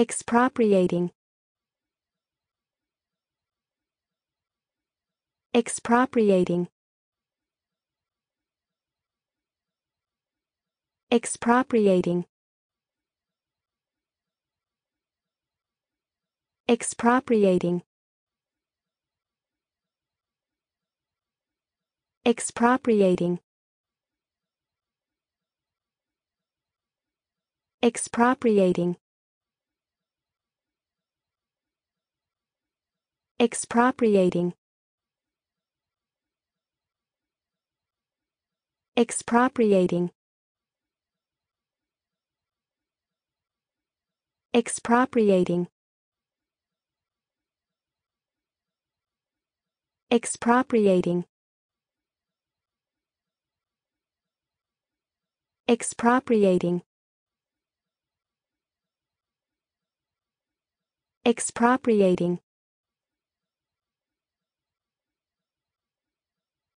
expropriating expropriating expropriating expropriating expropriating expropriating expropriating expropriating expropriating expropriating expropriating expropriating